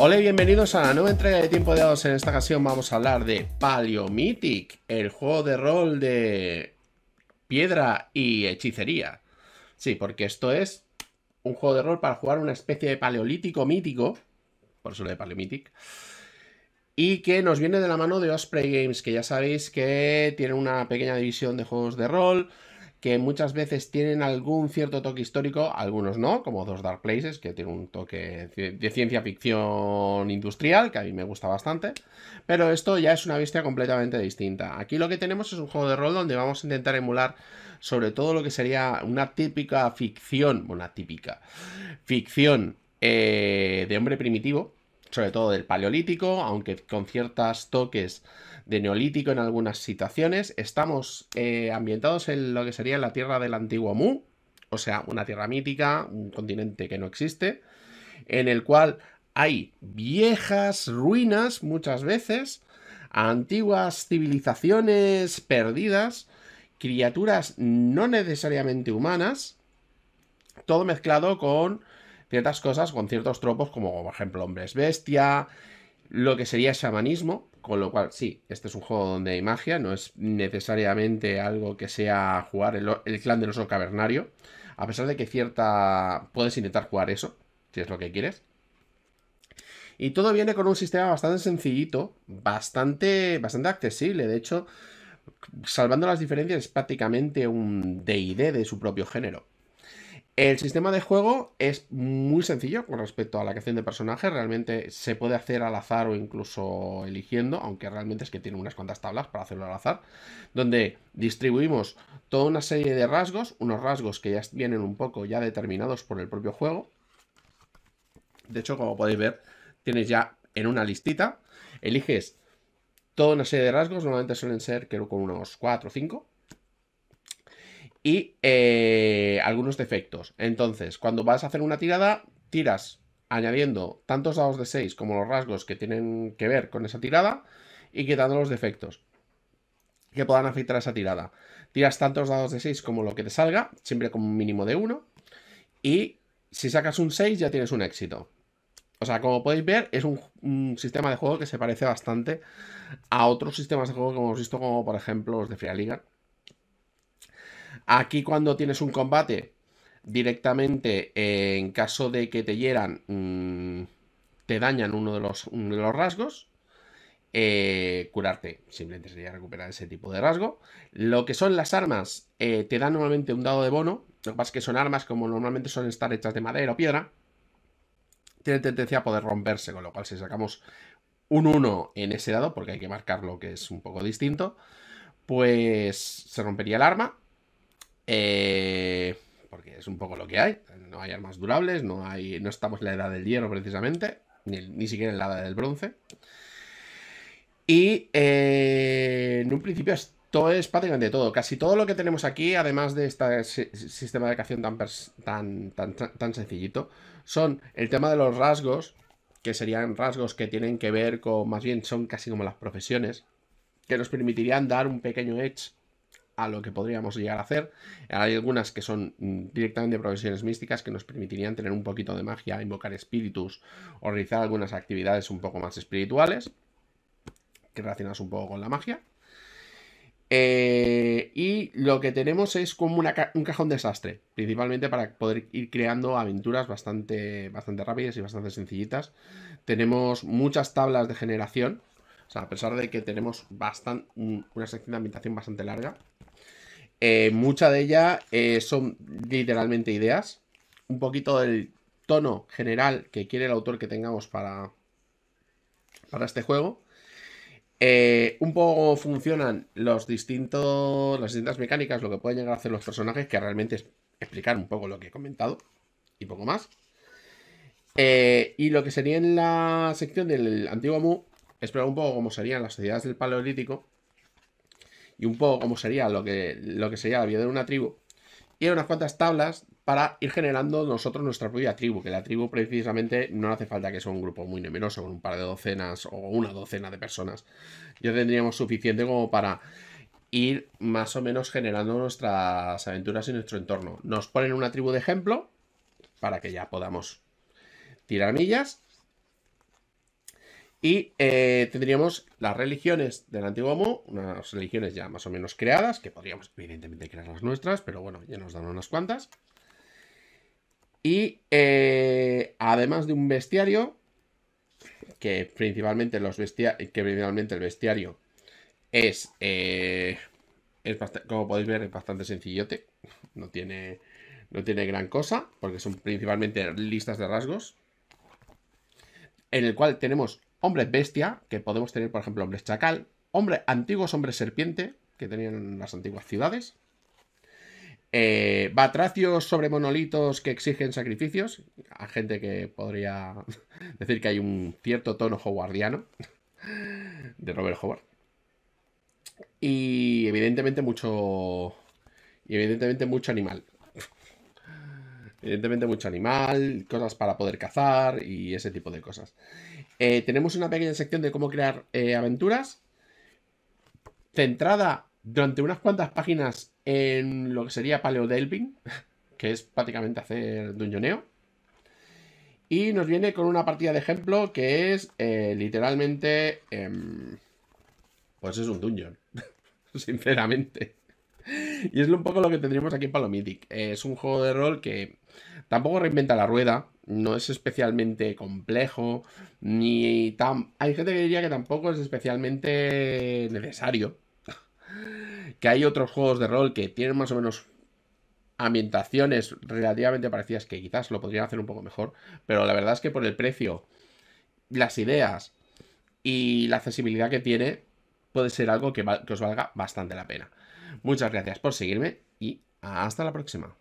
Hola y bienvenidos a la nueva entrega de Tiempo de Dados. En esta ocasión vamos a hablar de Paleomític, el juego de rol de piedra y hechicería. Sí, porque esto es un juego de rol para jugar una especie de paleolítico mítico, por eso lo de Paleomythic, y que nos viene de la mano de Osprey Games, que ya sabéis que tiene una pequeña división de juegos de rol que muchas veces tienen algún cierto toque histórico, algunos no, como Dos Dark Places, que tiene un toque de ciencia ficción industrial, que a mí me gusta bastante, pero esto ya es una vista completamente distinta. Aquí lo que tenemos es un juego de rol donde vamos a intentar emular sobre todo lo que sería una típica ficción, una típica ficción eh, de hombre primitivo, sobre todo del paleolítico, aunque con ciertos toques de neolítico en algunas situaciones. Estamos eh, ambientados en lo que sería la tierra del antiguo Mu, o sea, una tierra mítica, un continente que no existe, en el cual hay viejas ruinas muchas veces, antiguas civilizaciones perdidas, criaturas no necesariamente humanas, todo mezclado con ciertas cosas con ciertos tropos, como por ejemplo hombres bestia, lo que sería chamanismo, con lo cual sí, este es un juego donde hay magia, no es necesariamente algo que sea jugar el, clan del oso cavernario, a pesar de que cierta... puedes intentar jugar eso, si es lo que quieres. Y todo viene con un sistema bastante sencillito, bastante, bastante accesible. De hecho, salvando las diferencias, es prácticamente un DD de su propio género. El sistema de juego es muy sencillo con respecto a la creación de personajes. Realmente se puede hacer al azar o incluso eligiendo, aunque realmente es que tiene unas cuantas tablas para hacerlo al azar, donde distribuimos toda una serie de rasgos, unos rasgos que ya vienen un poco ya determinados por el propio juego. De hecho, como podéis ver, tienes ya en una listita, eliges toda una serie de rasgos, normalmente suelen ser creo con unos 4 o 5. Y eh, algunos defectos. Entonces, cuando vas a hacer una tirada, tiras añadiendo tantos dados de 6 como los rasgos que tienen que ver con esa tirada y quitando los defectos que puedan afectar a esa tirada. Tiras tantos dados de 6 como lo que te salga, siempre con un mínimo de 1. Y si sacas un 6 ya tienes un éxito. O sea, como podéis ver, es un, sistema de juego que se parece bastante a otros sistemas de juego que hemos visto, como por ejemplo los de Free Liga, Aquí cuando tienes un combate, directamente eh, en caso de que te hieran, mm, te dañan uno de los, rasgos. Eh, curarte, simplemente sería recuperar ese tipo de rasgo. Lo que son las armas, eh, te dan normalmente un dado de bono. Lo que pasa es que son armas como normalmente son estar hechas de madera o piedra. Tienen tendencia a poder romperse, con lo cual si sacamos un 1 en ese dado, porque hay que marcarlo que es un poco distinto, pues se rompería el arma eh, porque es un poco lo que hay. No hay armas durables, no, hay, no estamos en la edad del hierro precisamente, ni, siquiera en la edad del bronce. Y eh, en un principio esto es prácticamente todo. Casi todo lo que tenemos aquí, además de este sistema de cación tan, tan sencillito, son el tema de los rasgos, que serían rasgos que tienen que ver con, más bien son casi como las profesiones, que nos permitirían dar un pequeño edge a lo que podríamos llegar a hacer. Hay algunas que son mm, directamente provisiones místicas que nos permitirían tener un poquito de magia, invocar espíritus o realizar algunas actividades un poco más espirituales que relacionadas un poco con la magia. Eh, y lo que tenemos es como un cajón desastre, principalmente para poder ir creando aventuras bastante, bastante rápidas y bastante sencillitas. Tenemos muchas tablas de generación, sea, a pesar de que tenemos bastante, una sección de ambientación bastante larga, Muchas eh, mucha de ellas eh, son literalmente ideas. Un poquito del tono general que quiere el autor que tengamos para, para este juego. Eh, un poco funcionan los distintos, las distintas mecánicas, lo que pueden llegar a hacer los personajes, que realmente es explicar un poco lo que he comentado y poco más. y lo que sería en la sección del antiguo Mu, explorar un poco cómo serían las sociedades del Paleolítico, y un poco cómo sería lo que, lo que sería la vida de una tribu. Y unas cuantas tablas para ir generando nosotros nuestra propia tribu, que la tribu precisamente no hace falta que sea un grupo muy numeroso, con un par de docenas o una docena de personas. Ya tendríamos suficiente como para ir más o menos generando nuestras aventuras y nuestro entorno. Nos ponen una tribu de ejemplo para que ya podamos tirar millas y eh, tendríamos las religiones del antiguo Homo, unas religiones ya más o menos creadas, que podríamos evidentemente crear las nuestras, pero bueno, ya nos dan unas cuantas. Y eh, además de un bestiario, que principalmente, los bestia que principalmente el bestiario es, eh, es como podéis ver, es bastante sencillote, no tiene, no tiene gran cosa, porque son principalmente listas de rasgos, en el cual tenemos hombre bestia, que podemos tener, por ejemplo, hombres chacal, hombre, antiguos hombres serpiente, que tenían las antiguas ciudades, eh, batracios sobre monolitos que exigen sacrificios, a gente que podría decir que hay un cierto tono howardiano de Robert Howard. Y evidentemente mucho... Y evidentemente mucho animal. Evidentemente mucho animal, cosas para poder cazar y ese tipo de cosas. Eh, tenemos una pequeña sección de cómo crear eh, aventuras, centrada durante unas cuantas páginas en lo que sería paleodelving, que es prácticamente hacer dungeoneo. Y nos viene con una partida de ejemplo que es eh, literalmente... Em, pues es un dungeon, sinceramente. y es un poco lo que tendríamos aquí en Palomitic. Eh, es un juego de rol que tampoco reinventa la rueda, no es especialmente complejo, ni tan... Hay gente que diría que tampoco es especialmente necesario. que hay otros juegos de rol que tienen más o menos ambientaciones relativamente parecidas que quizás lo podrían hacer un poco mejor, pero la verdad es que por el precio, las ideas y la accesibilidad que tiene, puede ser algo que os valga bastante la pena. Muchas gracias por seguirme y hasta la próxima.